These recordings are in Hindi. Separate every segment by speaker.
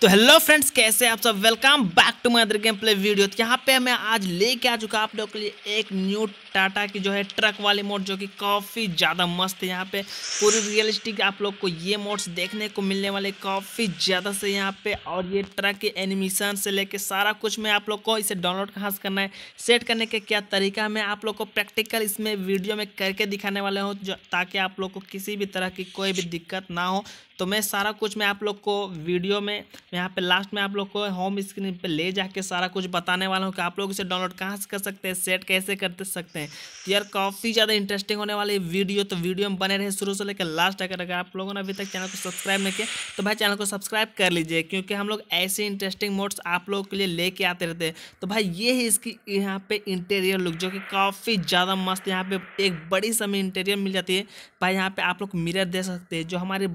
Speaker 1: तो हेलो फ्रेंड्स कैसे आप सब welcome back to my other game play video तो यहाँ पे मैं आज लेके आ चुका आप लोगों के लिए एक न्यू टाटा की जो है ट्रक वाली मोड जो कि काफ़ी ज़्यादा मस्त है यहाँ पे पूरी रियलिस्टिक आप लोग को ये मोड्स देखने को मिलने वाले काफ़ी ज़्यादा से यहाँ पे और ये ट्रक के एनिमेशन से लेके सारा कुछ मैं आप लोग को इसे डाउनलोड कहाँ से करना है सेट करने के क्या तरीका मैं आप लोग को प्रैक्टिकल इसमें वीडियो में करके दिखाने वाले हूँ ताकि आप लोग को किसी भी तरह की कोई भी दिक्कत ना हो तो मैं सारा कुछ मैं आप लोग को वीडियो में यहाँ पे लास्ट में आप लोग को होम स्क्रीन पे ले जाके सारा कुछ बताने वाला हूँ कि आप लोग इसे डाउनलोड कहाँ से कर सकते हैं सेट कैसे कर सकते हैं तो यार काफ़ी ज़्यादा इंटरेस्टिंग होने वाली वीडियो तो वीडियो में बने रहे शुरू से लेकर लास्ट अगर अगर आप लोगों ने अभी तक चैनल को सब्सक्राइब नहीं किया तो भाई चैनल को सब्सक्राइब कर लीजिए क्योंकि हम लोग ऐसे इंटरेस्टिंग मोड्स आप लोगों के लिए लेके आते रहते हैं तो भाई ये है इसकी यहाँ पर इंटीरियर लुक जो कि काफ़ी ज़्यादा मस्त यहाँ पे एक बड़ी समय इंटीरियर मिल जाती है भाई यहाँ पर आप लोग मिरर दे सकते हैं जो हमारे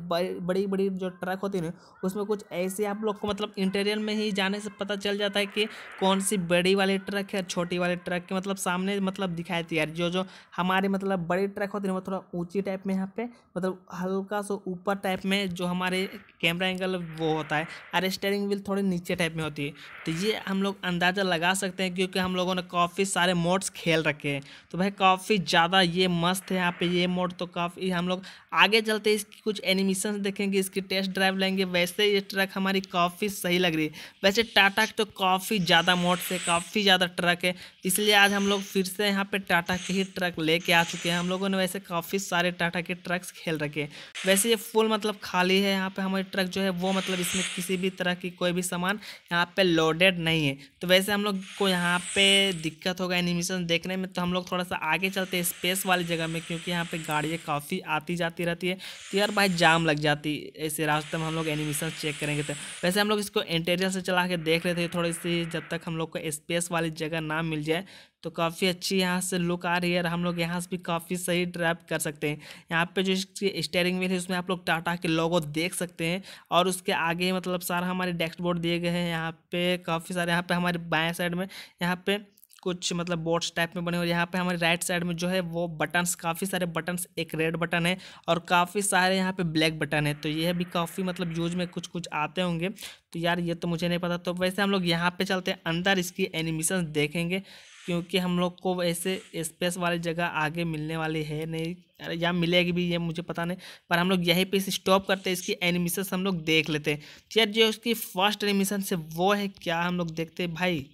Speaker 1: बड़ी बड़ी जो ट्रक होती है ना उसमें कुछ ऐसे आप लोग को मतलब इंटीरियर में ही जाने से पता चल जाता है कि कौन सी बड़ी वाली ट्रक है और छोटी वाली ट्रक के मतलब सामने मतलब दिखाई थी यार जो जो हमारे मतलब बड़ी ट्रक होती है वो थोड़ा ऊँची टाइप में यहाँ पे मतलब हल्का सो ऊपर टाइप में जो हमारे कैमरा एंगल वो होता है और स्टेयरिंग व्हील थोड़ी नीचे टाइप में होती है तो ये हम लोग अंदाज़ा लगा सकते हैं क्योंकि हम लोगों ने काफ़ी सारे मोड्स खेल रखे हैं तो भाई काफ़ी ज़्यादा ये मस्त है यहाँ पे ये मोड तो काफ़ी हम लोग आगे चलते इसकी कुछ एनिमेशन देखें देखेंगे इसकी टेस्ट ड्राइव लेंगे वैसे ये ट्रक हमारी काफ़ी सही लग रही है वैसे टाटा तो काफ़ी ज़्यादा मोट से काफ़ी ज़्यादा ट्रक है इसलिए आज हम लोग फिर से यहाँ पे टाटा के ही ट्रक लेके आ चुके हैं हम लोगों ने वैसे काफ़ी सारे टाटा के ट्रक्स खेल रखे हैं वैसे ये फुल मतलब खाली है यहाँ पर हमारी ट्रक जो है वो मतलब इसमें किसी भी तरह की कोई भी सामान यहाँ पर लोडेड नहीं है तो वैसे हम लोग को यहाँ पर दिक्कत होगा एनिमेशन देखने में तो हम लोग थोड़ा सा आगे चलते हैं स्पेस वाली जगह में क्योंकि यहाँ पर गाड़ियाँ काफ़ी आती जाती रहती है तो यार भाई जाम लग जाती है ही ऐसे रास्ते में हम लोग एनिमेशन चेक करेंगे तो वैसे हम लोग इसको इंटेरियर से चला के देख रहे थे थोड़ी सी जब तक हम लोग को स्पेस वाली जगह ना मिल जाए तो काफ़ी अच्छी यहाँ से लुक आ रही है और हम लोग यहाँ से भी काफ़ी सही ड्राइव कर सकते हैं यहाँ पे जो इसकी स्टेयरिंग व्हील है उसमें आप लोग टाटा के लोगो देख सकते हैं और उसके आगे मतलब सारा हमारे डैशबोर्ड दिए गए हैं यहाँ पे काफ़ी सारे यहाँ पे हमारे बाएं साइड में यहाँ पे कुछ मतलब बोर्ड्स टाइप में बने हुए यहाँ पे हमारे राइट साइड में जो है वो बटन्स काफ़ी सारे बटन्स एक रेड बटन है और काफ़ी सारे यहाँ पे ब्लैक बटन है तो यह भी काफ़ी मतलब यूज में कुछ कुछ आते होंगे तो यार ये तो मुझे नहीं पता तो वैसे हम लोग यहाँ पे चलते हैं अंदर इसकी एनिमेशन देखेंगे क्योंकि हम लोग को वैसे स्पेस वाली जगह आगे मिलने वाली है नहीं या मिलेगी भी ये मुझे पता नहीं पर हम लोग यहीं पे इसे स्टॉप करते हैं इसकी एनिमेशन हम लोग देख लेते हैं तो यार जो उसकी फर्स्ट एनिमेशन से वो है क्या हम लोग देखते हैं भाई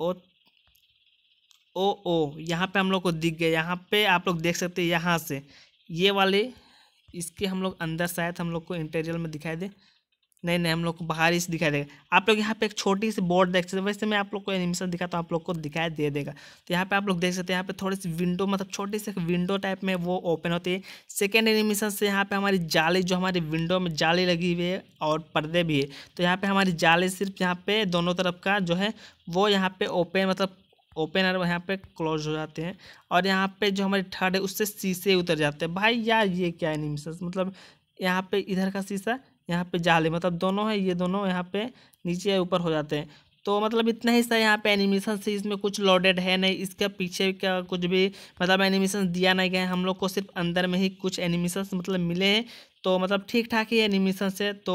Speaker 1: ओ ओ ओ यहाँ पे हम लोग को दिख गया यहाँ पे आप लोग देख सकते हैं यहाँ से ये वाले इसके हम लोग अंदर शायद हम लोग को इंटेरियर में दिखाई दे नहीं नहीं हम लोग को बाहर ही से दिखाई देगा आप लोग यहाँ पे एक छोटी सी बोर्ड देख सकते हैं वैसे मैं आप लोग को एनिमेशन दिखाता हूँ आप लोग को दिखाई दे देगा तो यहाँ पे आप लोग देख सकते हैं यहाँ पे थोड़ी सी विंडो मतलब छोटी सी विंडो टाइप में वो ओपन होती है सेकेंड एनिमेशन से यहाँ पे हमारी जाली जो हमारी विंडो में जाली लगी हुई है और पर्दे भी है तो यहाँ पर हमारी जाली सिर्फ यहाँ पे दोनों तरफ का जो है वो यहाँ पे ओपन मतलब ओपन और यहाँ पे क्लोज हो जाते हैं और यहाँ पे जो हमारे थर्ड है उससे शीशे उतर जाते हैं भाई यार ये क्या एनिमेशन मतलब यहाँ पे इधर का शीशा यहाँ पे जाले मतलब दोनों है ये दोनों यहाँ पे नीचे ऊपर हो जाते हैं तो मतलब इतना ही सा यहाँ पे एनिमेशन से इसमें कुछ लोडेड है नहीं इसके पीछे का कुछ भी मतलब एनिमेशन दिया नहीं गया है हम लोग को सिर्फ अंदर में ही कुछ एनिमेशन मतलब मिले हैं तो मतलब ठीक ठाक ही है एनिमेशन से तो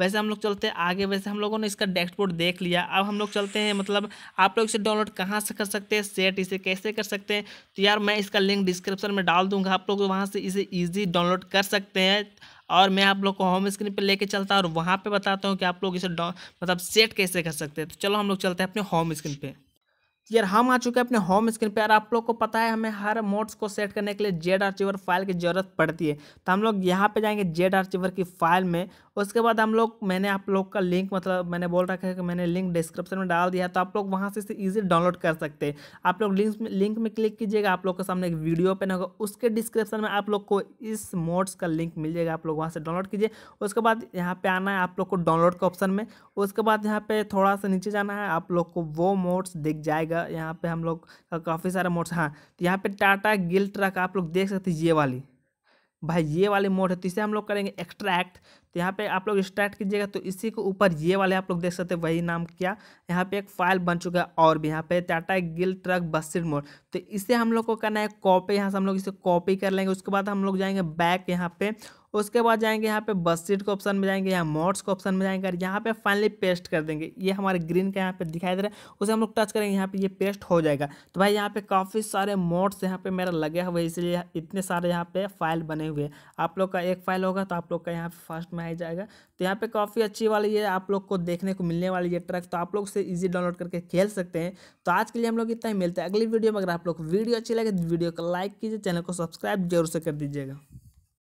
Speaker 1: वैसे हम लोग चलते हैं आगे वैसे हम लोगों ने इसका डैशबोर्ड देख लिया अब हम लोग चलते हैं मतलब आप लोग इसे डाउनलोड कहाँ से कर सकते हैं सेट इसे कैसे कर सकते हैं तो यार मैं इसका लिंक डिस्क्रिप्शन में डाल दूंगा आप लोग वहाँ से इसे ईजी डाउनलोड कर सकते हैं और मैं आप लोग को होम स्क्रीन पर लेके चलता हूँ और वहाँ पर बताता हूँ कि आप लोग इसे मतलब सेट कैसे कर सकते हैं तो चलो हम लोग चलते हैं अपने होम स्क्रीन पर यार हम आ चुके हैं अपने होम स्क्रीन पे यार आप लोग को पता है हमें हर मोड्स को सेट करने के लिए जेड आर्चिवर फाइल की ज़रूरत पड़ती है तो हम लोग यहाँ पे जाएंगे जेड आर्चिवर की फाइल में उसके बाद हम लोग मैंने आप लोग का लिंक मतलब मैंने बोल रखा है कि मैंने लिंक डिस्क्रिप्शन में डाल दिया तो आप लोग वहाँ से इसे ईजी डाउनलोड कर सकते हैं आप लोग लिंक में लिंक में क्लिक कीजिएगा आप लोग के सामने एक वीडियो पेन होगा उसके डिस्क्रिप्शन में आप लोग को इस मोड्स का लिंक मिल जाएगा आप लोग वहाँ से डाउनलोड कीजिए उसके बाद यहाँ पर आना है आप लोग को डाउनलोड के ऑप्शन में उसके बाद यहाँ पर थोड़ा सा नीचे जाना है आप लोग को वो मोड्स दिख जाएगा मिलेगा यहाँ पे हम लोग का काफ़ी सारे मोड हाँ तो यहाँ पे टाटा गिल ट्रक आप लोग देख सकते हैं ये वाली भाई ये वाले मोड है तो इसे हम लोग करेंगे एक्सट्रैक्ट तो यहाँ पे आप लोग स्टार्ट कीजिएगा तो इसी के ऊपर ये वाले आप लोग देख सकते हैं वही नाम किया यहाँ पे एक फाइल बन चुका है और भी यहाँ पे टाटा गिल ट्रक बस्सिड मोड तो इसे हम लोग को करना है कॉपी यहाँ से हम लोग इसे कॉपी कर लेंगे उसके बाद हम लोग जाएंगे बैक यहाँ पे उसके बाद जाएंगे यहाँ पे बस सीट के ऑप्शन में जाएंगे यहाँ मोड्स के ऑप्शन में जाएंगे और यहाँ पे फाइनली पेस्ट कर देंगे ये हमारे ग्रीन का यहाँ पे दिखाई दे रहा है उसे हम लोग टच करेंगे यहाँ पे ये पेस्ट हो जाएगा तो भाई यहाँ पे काफ़ी सारे मोड्स यहाँ पे मेरा लगे हुए इसलिए इतने सारे यहाँ पे फाइल बने हुए आप लोग का एक फाइल होगा तो आप लोग का यहाँ पे फर्स्ट में बनाया जाएगा तो यहाँ पे काफ़ी अच्छी वाली ये आप लोग को देखने को मिलने वाली ये ट्रक तो आप लोग से इजी डाउनलोड करके खेल सकते हैं तो आज के लिए हम लोग इतना ही मिलते हैं अगली वीडियो में अगर आप लोग वीडियो अच्छी लगे तो वीडियो को लाइक कीजिए चैनल को सब्सक्राइब जरूर से कर दीजिएगा